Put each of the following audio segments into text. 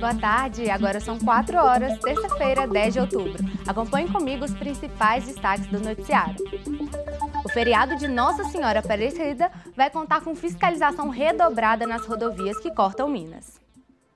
Boa tarde, agora são 4 horas, terça-feira, 10 de outubro. Acompanhe comigo os principais destaques do noticiário. O feriado de Nossa Senhora Aparecida vai contar com fiscalização redobrada nas rodovias que cortam Minas.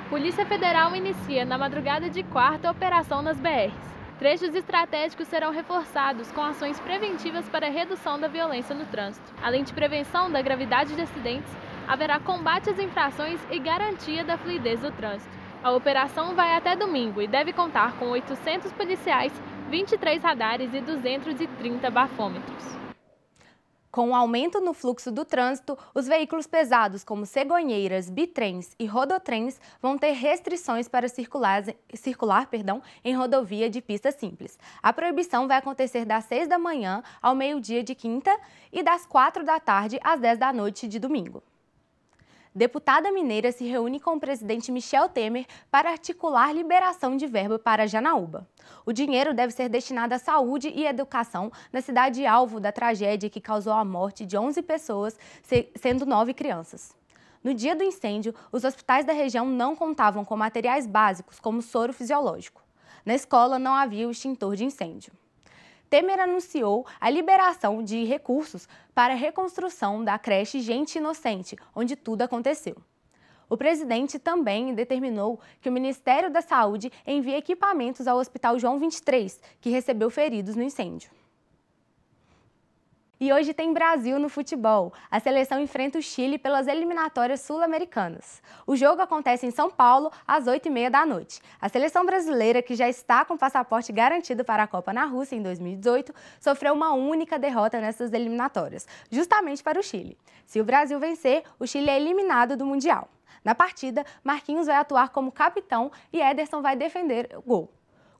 Polícia Federal inicia na madrugada de quarta a operação nas BRs. Trechos estratégicos serão reforçados com ações preventivas para redução da violência no trânsito. Além de prevenção da gravidade de acidentes, haverá combate às infrações e garantia da fluidez do trânsito. A operação vai até domingo e deve contar com 800 policiais, 23 radares e 230 bafômetros. Com o aumento no fluxo do trânsito, os veículos pesados como cegonheiras, bitrens e rodotrens vão ter restrições para circular, circular perdão, em rodovia de pista simples. A proibição vai acontecer das 6 da manhã ao meio-dia de quinta e das 4 da tarde às 10 da noite de domingo. Deputada mineira se reúne com o presidente Michel Temer para articular liberação de verba para Janaúba. O dinheiro deve ser destinado à saúde e educação na cidade alvo da tragédia que causou a morte de 11 pessoas, sendo nove crianças. No dia do incêndio, os hospitais da região não contavam com materiais básicos, como soro fisiológico. Na escola não havia o extintor de incêndio. Temer anunciou a liberação de recursos para a reconstrução da creche Gente Inocente, onde tudo aconteceu. O presidente também determinou que o Ministério da Saúde envie equipamentos ao Hospital João 23, que recebeu feridos no incêndio. E hoje tem Brasil no futebol. A seleção enfrenta o Chile pelas eliminatórias sul-americanas. O jogo acontece em São Paulo às 8h30 da noite. A seleção brasileira, que já está com passaporte garantido para a Copa na Rússia em 2018, sofreu uma única derrota nessas eliminatórias, justamente para o Chile. Se o Brasil vencer, o Chile é eliminado do Mundial. Na partida, Marquinhos vai atuar como capitão e Ederson vai defender o gol.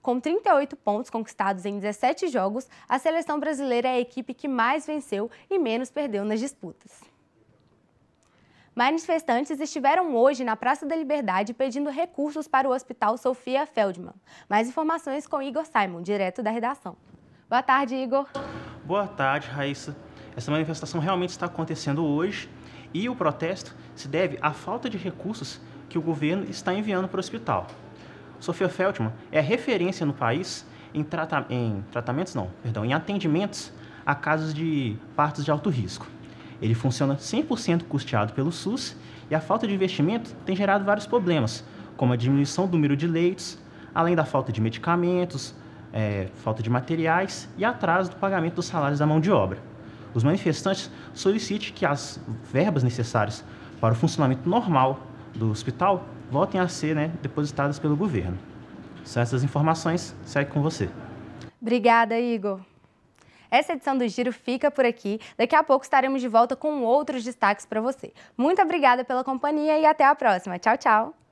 Com 38 pontos conquistados em 17 jogos, a seleção brasileira é a equipe que mais venceu e menos perdeu nas disputas. Manifestantes estiveram hoje na Praça da Liberdade pedindo recursos para o Hospital Sofia Feldman. Mais informações com Igor Simon, direto da redação. Boa tarde, Igor. Boa tarde, Raíssa. Essa manifestação realmente está acontecendo hoje e o protesto se deve à falta de recursos que o governo está enviando para o hospital. Sofia Feldman é referência no país em, trata em tratamentos, não, perdão, em atendimentos a casos de partos de alto risco. Ele funciona 100% custeado pelo SUS e a falta de investimento tem gerado vários problemas, como a diminuição do número de leitos, além da falta de medicamentos, é, falta de materiais e atraso do pagamento dos salários da mão de obra. Os manifestantes solicitam que as verbas necessárias para o funcionamento normal do hospital voltem a ser né, depositadas pelo governo. São essas informações, segue com você. Obrigada, Igor. Essa edição do Giro fica por aqui. Daqui a pouco estaremos de volta com outros destaques para você. Muito obrigada pela companhia e até a próxima. Tchau, tchau.